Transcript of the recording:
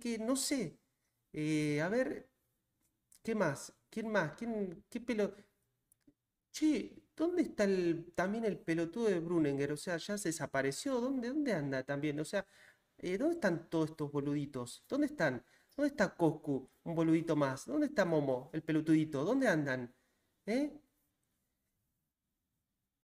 que, no sé. Eh, a ver, ¿qué más? ¿Quién más? ¿Quién, ¿Qué pelo? Che, ¿dónde está el, también el pelotudo de Brunenger? O sea, ya se desapareció. ¿Dónde, dónde anda también? O sea, eh, ¿dónde están todos estos boluditos? ¿Dónde están? ¿Dónde está Coscu? Un boludito más. ¿Dónde está Momo? El pelotudito. ¿Dónde andan? ¿Eh?